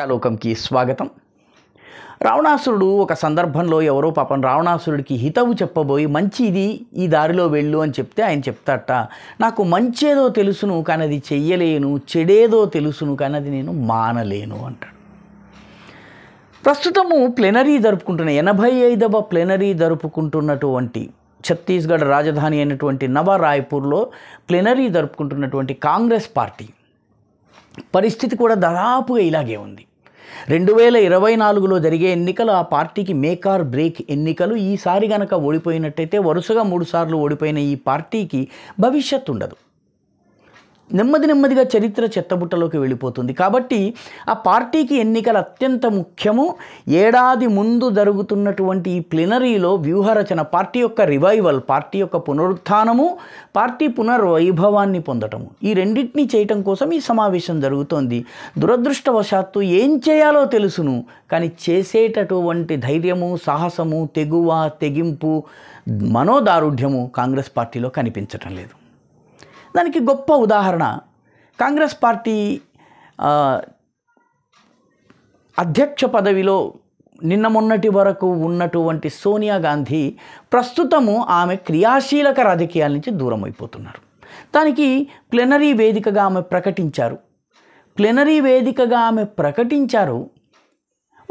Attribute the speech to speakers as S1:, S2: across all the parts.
S1: కలోకంకి స్వాగతం రావణాసురుడు ఒక సందర్భంలో ఎవరో పాపం రావణాసురుడికి హితవు చెప్పబోయి మంచిది ఈ దారిలో వెళ్ళు అని చెప్తే ఆయన చెప్తాట నాకు మంచేదో తెలుసును కానీ అది చెయ్యలేను చెడేదో తెలుసును కానీ అది నేను మానలేను అంటాడు ప్రస్తుతము ప్లెనరీ జరుపుకుంటున్న ఎనభై ఐదవ ప్లెనరీ జరుపుకుంటున్నటువంటి ఛత్తీస్గఢ్ రాజధాని అయినటువంటి నవ రాయ్పూర్లో ప్లెనరీ జరుపుకుంటున్నటువంటి కాంగ్రెస్ పార్టీ పరిస్థితి కూడా దాదాపుగా ఇలాగే ఉంది రెండు వేల ఇరవై నాలుగులో జరిగే ఎన్నికలు ఆ పార్టీకి మేకార్ బ్రేక్ ఎన్నికలు ఈసారి గనక ఓడిపోయినట్టయితే వరుసగా మూడుసార్లు ఓడిపోయిన ఈ పార్టీకి భవిష్యత్తు ఉండదు నెమ్మది నెమ్మదిగా చరిత్ర చెత్తబుట్టలోకి వెళ్ళిపోతుంది కాబట్టి ఆ పార్టీకి ఎన్నికలు అత్యంత ముఖ్యము ఏడాది ముందు జరుగుతున్నటువంటి ఈ ప్లినరీలో వ్యూహరచన పార్టీ యొక్క రివైవల్ పార్టీ యొక్క పునరుత్నము పార్టీ పునర్వైభవాన్ని పొందటము ఈ రెండింటినీ చేయటం కోసం ఈ సమావేశం జరుగుతోంది దురదృష్టవశాత్తు ఏం చేయాలో తెలుసును కానీ చేసేటటువంటి ధైర్యము సాహసము తెగువ తెగింపు మనోదారుఢ్యము కాంగ్రెస్ పార్టీలో కనిపించటం లేదు దానికి గొప్ప ఉదాహరణ కాంగ్రెస్ పార్టీ అధ్యక్ష పదవిలో నిన్న మొన్నటి వరకు ఉన్నటువంటి సోనియా గాంధీ ప్రస్తుతము ఆమె క్రియాశీలక రాజకీయాల నుంచి దూరం అయిపోతున్నారు దానికి ప్లెనరీ వేదికగా ఆమె ప్రకటించారు ప్లెనరీ వేదికగా ఆమె ప్రకటించారు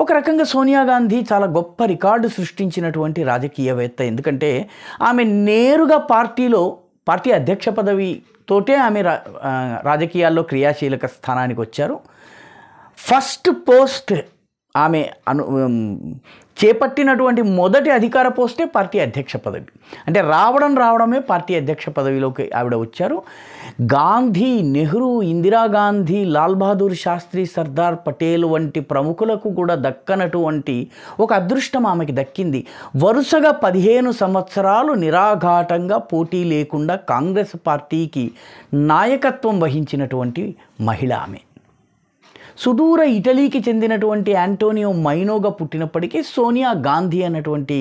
S1: ఒక రకంగా సోనియా గాంధీ చాలా గొప్ప రికార్డు సృష్టించినటువంటి రాజకీయవేత్త ఎందుకంటే ఆమె నేరుగా పార్టీలో పార్టీ అధ్యక్ష పదవితోటే ఆమె రాజకీయాల్లో క్రియాశీలక స్థానానికి వచ్చారు ఫస్ట్ పోస్ట్ ఆమె అను చేపట్టినటువంటి మొదటి అధికార పోస్టే పార్టీ అధ్యక్ష పదవి అంటే రావడం రావడమే పార్టీ అధ్యక్ష పదవిలోకి ఆవిడ వచ్చారు గాంధీ నెహ్రూ ఇందిరాగాంధీ లాల్ బహదూర్ శాస్త్రి సర్దార్ పటేల్ వంటి ప్రముఖులకు కూడా దక్కనటువంటి ఒక అదృష్టం ఆమెకి దక్కింది వరుసగా పదిహేను సంవత్సరాలు నిరాఘాటంగా పోటీ లేకుండా కాంగ్రెస్ పార్టీకి నాయకత్వం వహించినటువంటి మహిళ ఆమె సుదూర ఇటలీకి చెందినటువంటి యాంటోనియో మైనోగా పుట్టినప్పటికీ సోనియా గాంధీ అన్నటువంటి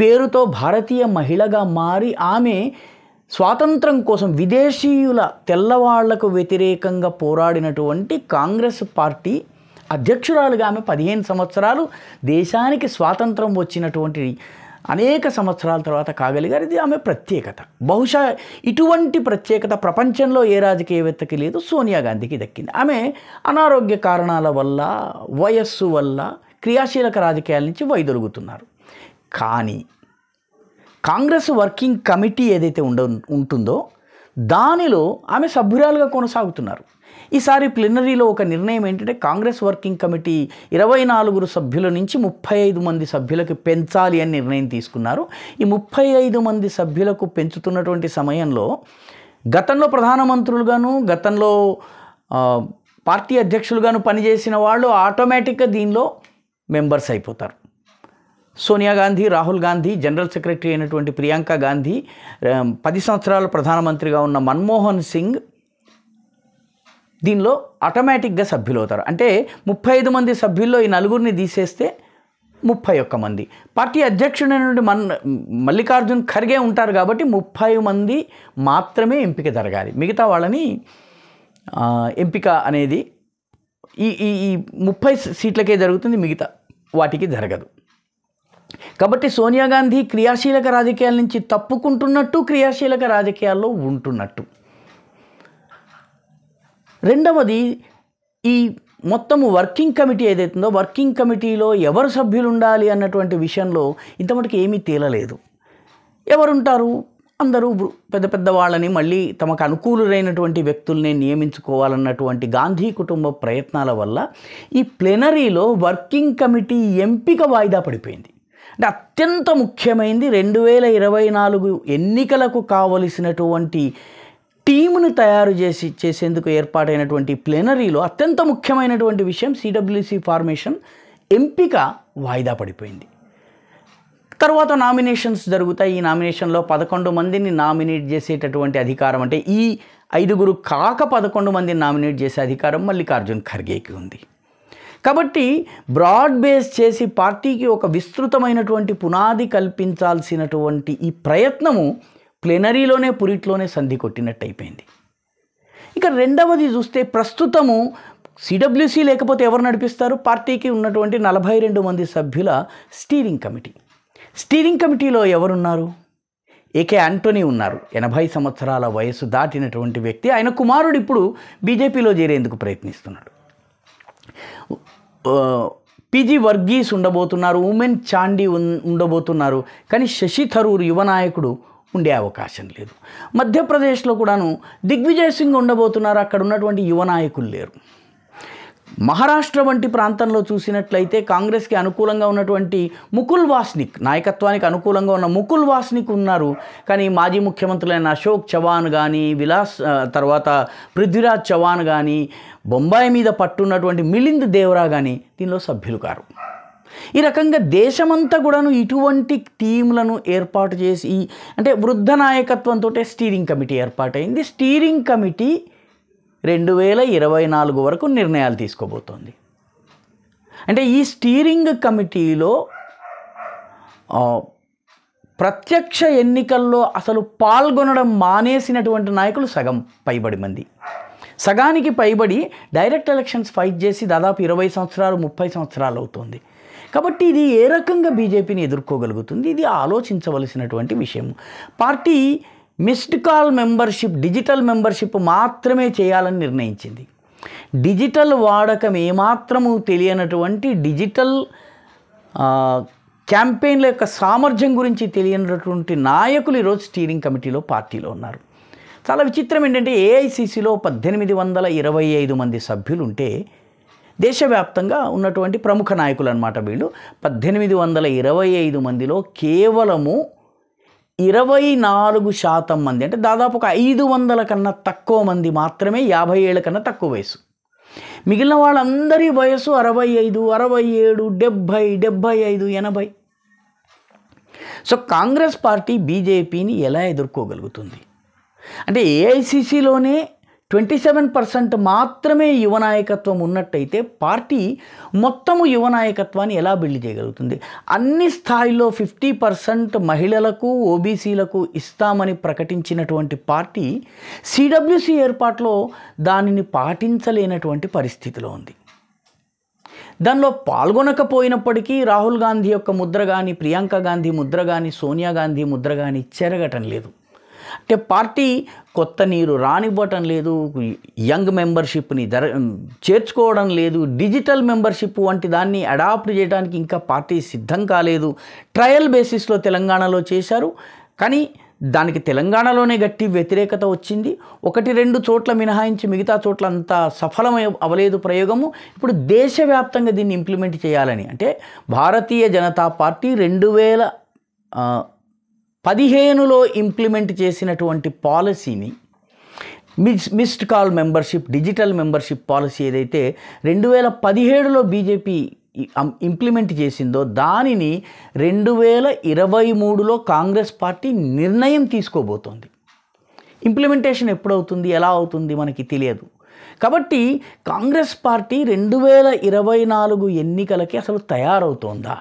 S1: పేరుతో భారతీయ మహిళగా మారి ఆమె స్వాతంత్రం కోసం విదేశీయుల తెల్లవాళ్లకు వ్యతిరేకంగా పోరాడినటువంటి కాంగ్రెస్ పార్టీ అధ్యక్షురాలుగా ఆమె పదిహేను సంవత్సరాలు దేశానికి స్వాతంత్రం వచ్చినటువంటి అనేక సంవత్సరాల తర్వాత కాగలిగారు ఇది ఆమె ప్రత్యేకత బహుశా ఇటువంటి ప్రత్యేకత ప్రపంచంలో ఏ రాజకీయవేత్తకి లేదు సోనియా గాంధీకి దక్కింది ఆమె అనారోగ్య కారణాల వల్ల వయస్సు వల్ల క్రియాశీలక రాజకీయాల నుంచి వైదొలుగుతున్నారు కానీ కాంగ్రెస్ వర్కింగ్ కమిటీ ఏదైతే ఉండ ఉంటుందో దానిలో ఆమె సభ్యురాలుగా కొనసాగుతున్నారు ఈసారి ప్లినరీలో ఒక నిర్ణయం ఏంటంటే కాంగ్రెస్ వర్కింగ్ కమిటీ ఇరవై నాలుగురు సభ్యుల నుంచి ముప్పై ఐదు మంది సభ్యులకు పెంచాలి అని నిర్ణయం తీసుకున్నారు ఈ ముప్పై ఐదు మంది సభ్యులకు పెంచుతున్నటువంటి సమయంలో గతంలో ప్రధానమంత్రులుగాను గతంలో పార్టీ అధ్యక్షులుగాను పనిచేసిన వాళ్ళు ఆటోమేటిక్గా దీనిలో మెంబర్స్ అయిపోతారు సోనియా గాంధీ రాహుల్ గాంధీ జనరల్ సెక్రటరీ అయినటువంటి ప్రియాంక గాంధీ పది సంవత్సరాలు ప్రధానమంత్రిగా ఉన్న మన్మోహన్ సింగ్ దీనిలో ఆటోమేటిక్గా సభ్యులు అవుతారు అంటే ముప్పై ఐదు మంది సభ్యుల్లో ఈ నలుగురిని తీసేస్తే ముప్పై ఒక్క మంది పార్టీ అధ్యక్షుడి నుండి మన్ మల్లికార్జున్ ఖర్గే ఉంటారు కాబట్టి ముప్పై మంది మాత్రమే ఎంపిక జరగాలి మిగతా వాళ్ళని ఎంపిక అనేది ఈ ఈ ఈ ముప్పై సీట్లకే జరుగుతుంది మిగతా వాటికి జరగదు కాబట్టి సోనియా గాంధీ క్రియాశీలక రాజకీయాల నుంచి తప్పుకుంటున్నట్టు క్రియాశీలక రాజకీయాల్లో ఉంటున్నట్టు రెండవది ఈ మొత్తము వర్కింగ్ కమిటీ ఏదైతుందో వర్కింగ్ కమిటీలో ఎవరు సభ్యులు ఉండాలి అన్నటువంటి విషయంలో ఇంతమటికి ఏమీ తేలలేదు ఎవరుంటారు అందరూ పెద్ద పెద్ద వాళ్ళని మళ్ళీ తమకు అనుకూలులైనటువంటి వ్యక్తుల్ని నియమించుకోవాలన్నటువంటి గాంధీ కుటుంబ ప్రయత్నాల వల్ల ఈ ప్లెనరీలో వర్కింగ్ కమిటీ ఎంపిక వాయిదా పడిపోయింది అంటే అత్యంత ముఖ్యమైనది రెండు వేల ఇరవై నాలుగు ఎన్నికలకు కావలసినటువంటి టీమును తయారు చేసి చేసేందుకు ఏర్పాటైనటువంటి ప్లెనరీలో అత్యంత ముఖ్యమైనటువంటి విషయం సిడబ్ల్యూసి ఫార్మేషన్ ఎంపిక వాయిదా పడిపోయింది తర్వాత నామినేషన్స్ జరుగుతాయి ఈ నామినేషన్లో పదకొండు మందిని నామినేట్ చేసేటటువంటి అధికారం అంటే ఈ ఐదుగురు కాక పదకొండు మందిని నామినేట్ చేసే అధికారం మల్లికార్జున్ ఖర్గేకి ఉంది కాబట్టి బ్రాడ్ బేస్ చేసి పార్టీకి ఒక విస్తృతమైనటువంటి పునాది కల్పించాల్సినటువంటి ఈ ప్రయత్నము ప్లెనరీలోనే పురిట్లోనే సంధి కొట్టినట్టు అయిపోయింది ఇక రెండవది చూస్తే ప్రస్తుతము సిడబ్ల్యూసీ లేకపోతే ఎవరు నడిపిస్తారు పార్టీకి ఉన్నటువంటి నలభై రెండు మంది సభ్యుల స్టీరింగ్ కమిటీ స్టీరింగ్ కమిటీలో ఎవరున్నారు ఏకే ఆంటోనీ ఉన్నారు ఎనభై సంవత్సరాల వయసు దాటినటువంటి వ్యక్తి ఆయన కుమారుడు ఇప్పుడు బీజేపీలో చేరేందుకు ప్రయత్నిస్తున్నాడు పీజీ వర్గీస్ ఉండబోతున్నారు ఉమెన్ చాండీ ఉండబోతున్నారు కానీ శశి థరూర్ యువ నాయకుడు ఉండే అవకాశం లేదు మధ్యప్రదేశ్లో కూడాను దిగ్విజయ్ సింగ్ ఉండబోతున్నారు అక్కడ ఉన్నటువంటి యువ నాయకులు లేరు మహారాష్ట్ర వంటి ప్రాంతంలో చూసినట్లయితే కాంగ్రెస్కి అనుకూలంగా ఉన్నటువంటి ముకుల్ వాస్నిక్ నాయకత్వానికి అనుకూలంగా ఉన్న ముకుల్ వాస్నిక్ ఉన్నారు కానీ మాజీ ముఖ్యమంత్రులైన అశోక్ చవాన్ కానీ విలాస్ తర్వాత పృథ్వీరాజ్ చవాన్ కానీ బొంబాయి మీద పట్టున్నటువంటి మిలింద్ దేవరా కానీ దీనిలో సభ్యులు కారు ఈ రకంగా దేశమంతా కూడాను ఇటువంటి టీంలను ఏర్పాటు చేసి అంటే వృద్ధ నాయకత్వంతో స్టీరింగ్ కమిటీ ఏర్పాటైంది స్టీరింగ్ కమిటీ రెండు వేల ఇరవై నాలుగు వరకు నిర్ణయాలు తీసుకోబోతోంది అంటే ఈ స్టీరింగ్ కమిటీలో ప్రత్యక్ష ఎన్నికల్లో అసలు పాల్గొనడం మానేసినటువంటి నాయకులు సగం పైబడి మంది సగానికి పైబడి డైరెక్ట్ ఎలక్షన్స్ ఫైట్ చేసి దాదాపు ఇరవై సంవత్సరాలు ముప్పై సంవత్సరాలు అవుతుంది కాబట్టి ఇది ఏ రకంగా బీజేపీని ఎదుర్కోగలుగుతుంది ఇది ఆలోచించవలసినటువంటి విషయం party missed call membership digital membership మాత్రమే చేయాలని నిర్ణయించింది డిజిటల్ వాడకం ఏమాత్రము తెలియనటువంటి డిజిటల్ క్యాంపెయిన్ల యొక్క సామర్థ్యం గురించి తెలియనటువంటి నాయకులు ఈరోజు స్టీరింగ్ కమిటీలో పార్టీలో ఉన్నారు చాలా విచిత్రం ఏంటంటే ఏఐసిసిలో పద్దెనిమిది వందల ఇరవై ఐదు మంది సభ్యులు ఉంటే దేశవ్యాప్తంగా ఉన్నటువంటి ప్రముఖ నాయకులు అనమాట వీళ్ళు పద్దెనిమిది వందల ఇరవై ఐదు మందిలో కేవలము ఇరవై నాలుగు శాతం మంది అంటే దాదాపు ఒక ఐదు వందల కన్నా తక్కువ మంది మాత్రమే యాభై ఏళ్ళ కన్నా తక్కువ వయసు మిగిలిన వాళ్ళందరి వయసు అరవై ఐదు అరవై ఏడు డెబ్భై డెబ్భై ఐదు ఎనభై సో కాంగ్రెస్ పార్టీ బీజేపీని ఎలా ఎదుర్కోగలుగుతుంది అంటే ఏఐసిసిలోనే ట్వంటీ సెవెన్ పర్సెంట్ మాత్రమే యువనాయకత్వం ఉన్నట్టయితే పార్టీ మొత్తము యువనాయకత్వాన్ని ఎలా బిల్డ్ చేయగలుగుతుంది అన్ని స్థాయిలో ఫిఫ్టీ పర్సెంట్ మహిళలకు ఓబీసీలకు ఇస్తామని ప్రకటించినటువంటి పార్టీ సిడబ్ల్యూసీ ఏర్పాటులో దానిని పాటించలేనటువంటి పరిస్థితిలో ఉంది దానిలో పాల్గొనకపోయినప్పటికీ రాహుల్ గాంధీ యొక్క ముద్ర కానీ ప్రియాంక గాంధీ ముద్ర కానీ సోనియా గాంధీ ముద్ర కానీ చెరగటం లేదు అంటే పార్టీ కొత్త నీరు రానివ్వటం లేదు యంగ్ మెంబర్షిప్ని ధర చేర్చుకోవడం లేదు డిజిటల్ మెంబర్షిప్ వంటి దాన్ని అడాప్ట్ చేయడానికి ఇంకా పార్టీ సిద్ధం కాలేదు ట్రయల్ బేసిస్లో తెలంగాణలో చేశారు కానీ దానికి తెలంగాణలోనే గట్టి వ్యతిరేకత వచ్చింది ఒకటి రెండు చోట్ల మినహాయించి మిగతా చోట్ల అంతా సఫలమై అవలేదు ప్రయోగము ఇప్పుడు దేశవ్యాప్తంగా దీన్ని ఇంప్లిమెంట్ చేయాలని అంటే భారతీయ జనతా పార్టీ రెండు వేల పదిహేనులో ఇంప్లిమెంట్ చేసినటువంటి పాలసీని miss missed call membership digital membership policy ఏదైతే రెండు వేల పదిహేడులో బీజేపీ ఇంప్లిమెంట్ చేసిందో దానిని రెండు వేల ఇరవై మూడులో కాంగ్రెస్ పార్టీ నిర్ణయం తీసుకోబోతోంది ఇంప్లిమెంటేషన్ ఎప్పుడవుతుంది ఎలా అవుతుంది మనకి తెలియదు కాబట్టి కాంగ్రెస్ పార్టీ రెండు వేల ఇరవై నాలుగు ఎన్నికలకి అసలు తయారవుతోందా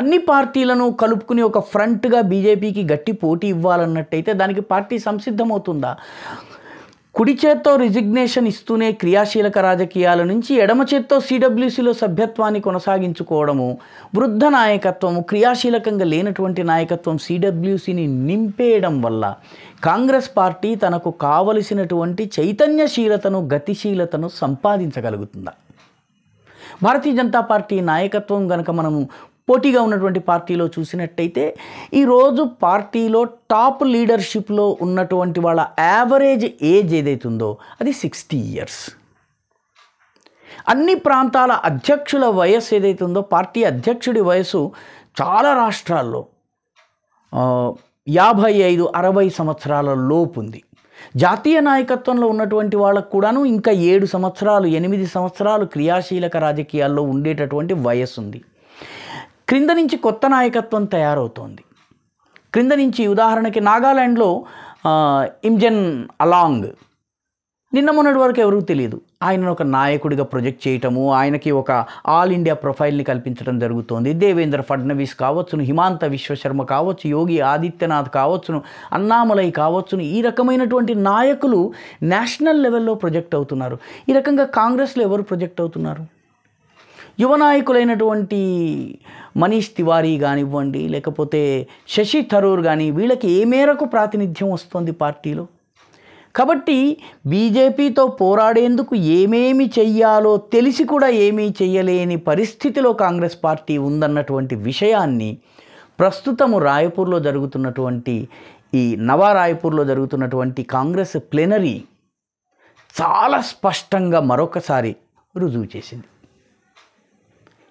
S1: అన్ని పార్టీలను కలుపుకుని ఒక ఫ్రంట్గా బీజేపీకి గట్టి పోటీ ఇవ్వాలన్నట్టయితే దానికి పార్టీ సంసిద్ధమవుతుందా కుడి చేత్తో రిజిగ్నేషన్ ఇస్తూనే క్రియాశీలక రాజకీయాల నుంచి ఎడమ చేత్తో సిడబ్ల్యూసీలో సభ్యత్వాన్ని కొనసాగించుకోవడము వృద్ధ నాయకత్వము క్రియాశీలకంగా లేనటువంటి నాయకత్వం సిడబ్ల్యూసీని నింపేయడం వల్ల కాంగ్రెస్ పార్టీ తనకు కావలసినటువంటి చైతన్యశీలతను గతిశీలతను సంపాదించగలుగుతుందా భారతీయ జనతా పార్టీ నాయకత్వం గనక మనము పోటీగా ఉన్నటువంటి పార్టీలో చూసినట్టయితే ఈరోజు పార్టీలో టాప్ లీడర్షిప్లో ఉన్నటువంటి వాళ్ళ యావరేజ్ ఏజ్ ఏదైతుందో అది సిక్స్టీ ఇయర్స్ అన్ని ప్రాంతాల అధ్యక్షుల వయస్సు ఏదైతుందో పార్టీ అధ్యక్షుడి వయసు చాలా రాష్ట్రాల్లో యాభై ఐదు అరవై సంవత్సరాల లోపు ఉంది జాతీయ నాయకత్వంలో ఉన్నటువంటి వాళ్ళకు కూడాను ఇంకా ఏడు సంవత్సరాలు ఎనిమిది సంవత్సరాలు క్రియాశీలక రాజకీయాల్లో ఉండేటటువంటి వయస్సు ఉంది క్రింద నుంచి కొత్త నాయకత్వం తయారవుతోంది క్రింద నుంచి ఉదాహరణకి నాగాల్యాండ్లో ఇంజన్ అలాంగ్ నిన్న మొన్నటి వరకు ఎవరూ తెలియదు ఆయనను ఒక నాయకుడిగా ప్రొజెక్ట్ చేయటము ఆయనకి ఒక ఆల్ ఇండియా ప్రొఫైల్ని కల్పించడం జరుగుతోంది దేవేంద్ర ఫడ్నవీస్ కావచ్చును హిమాంత విశ్వశర్మ కావచ్చు యోగి ఆదిత్యనాథ్ కావచ్చును అన్నామలై కావచ్చును ఈ రకమైనటువంటి నాయకులు నేషనల్ లెవెల్లో ప్రొజెక్ట్ అవుతున్నారు ఈ రకంగా కాంగ్రెస్లో ఎవరు ప్రొజెక్ట్ అవుతున్నారు యువ నాయకులైనటువంటి మనీష్ తివారీ కానివ్వండి లేకపోతే శశి థరూర్ కానీ వీళ్ళకి ఏ మేరకు ప్రాతినిధ్యం వస్తుంది పార్టీలో కాబట్టి బీజేపీతో పోరాడేందుకు ఏమేమి చెయ్యాలో తెలిసి కూడా ఏమీ చెయ్యలేని పరిస్థితిలో కాంగ్రెస్ పార్టీ ఉందన్నటువంటి విషయాన్ని ప్రస్తుతము రాయపూర్లో జరుగుతున్నటువంటి ఈ నవారాయపూర్లో రాయపూర్లో జరుగుతున్నటువంటి కాంగ్రెస్ ప్లెనరీ చాలా స్పష్టంగా మరొకసారి రుజువు చేసింది